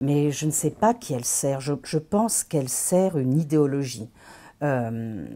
mais je ne sais pas qui elle sert. Je, pense qu'elle sert une idéologie. Euh,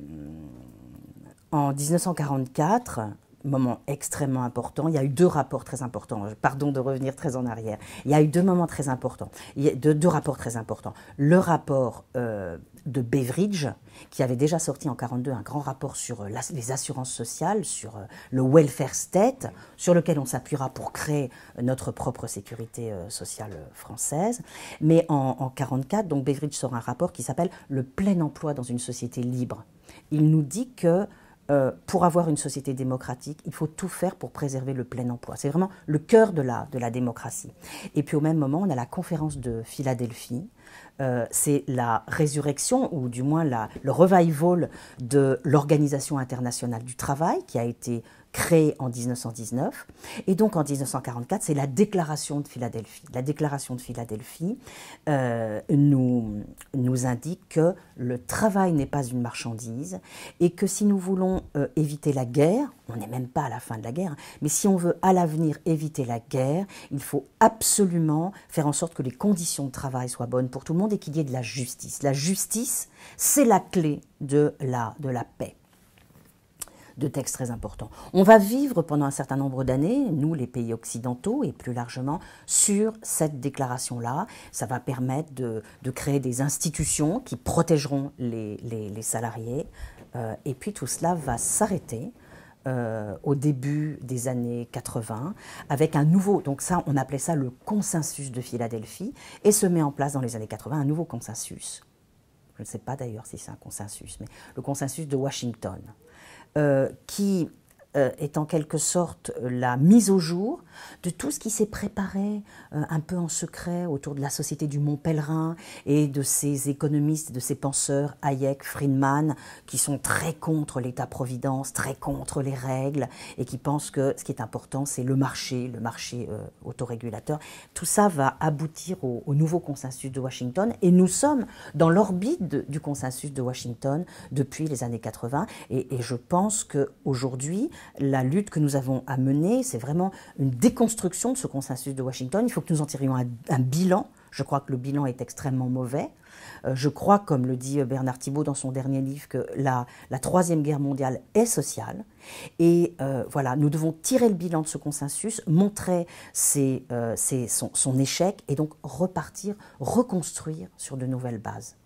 en 1944, moment extrêmement important. Il y a eu deux rapports très importants. Pardon de revenir très en arrière. Il y a eu deux moments très importants. Il y deux, rapports très importants. Le rapport euh, de Beveridge, qui avait déjà sorti en 1942 un grand rapport sur euh, les assurances sociales, sur euh, le welfare state, sur lequel on s'appuiera pour créer notre propre sécurité sociale française. Mais en 1944, donc Beveridge sort un rapport qui s'appelle Le plein emploi dans une société libre. Il nous dit que euh, pour avoir une société démocratique, il faut tout faire pour préserver le plein emploi. C'est vraiment le cœur de la, de la démocratie. Et puis au même moment, on a la conférence de Philadelphie. Euh, c'est la résurrection, ou du moins la, le revival de l'Organisation internationale du travail qui a été créée en 1919. Et donc en 1944, c'est la Déclaration de Philadelphie. La Déclaration de Philadelphie euh, nous, nous indique que le travail n'est pas une marchandise et que si nous voulons euh, éviter la guerre, on n'est même pas à la fin de la guerre, hein, mais si on veut à l'avenir éviter la guerre, il faut absolument faire en sorte que les conditions de travail soient bonnes pour tout le monde et qu'il y ait de la justice. La justice, c'est la clé de la, de la paix de textes très importants. On va vivre pendant un certain nombre d'années, nous les pays occidentaux et plus largement, sur cette déclaration-là. Ça va permettre de, créer des institutions qui protégeront les, salariés. Euh, et puis tout cela va s'arrêter euh, au début des années 80, avec un nouveau, donc ça on appelait ça le consensus de Philadelphie, et se met en place dans les années 80 un nouveau consensus je ne sais pas d'ailleurs si c'est un consensus, mais le consensus de Washington, euh, qui euh, est en quelque sorte euh, la mise au jour de tout ce qui s'est préparé euh, un peu en secret autour de la Société du Mont Pèlerin et de ces économistes, de ces penseurs, Hayek, Friedman, qui sont très contre l'État-providence, très contre les règles et qui pensent que ce qui est important, c'est le marché, le marché autorégulateur. Tout ça va aboutir au, nouveau consensus de Washington et nous sommes dans l'orbite du consensus de Washington depuis les années 80 et, et je pense qu'aujourd'hui, la lutte que nous avons à mener, c'est vraiment une déconstruction de ce consensus de Washington. Il faut que nous en tirions un, bilan. Je crois que le bilan est extrêmement mauvais. Euh, je crois, comme le dit Bernard Thibault dans son dernier livre, que la, Troisième Guerre mondiale est sociale. Et euh, voilà, nous devons tirer le bilan de ce consensus, montrer euh, son échec et donc repartir, reconstruire sur de nouvelles bases.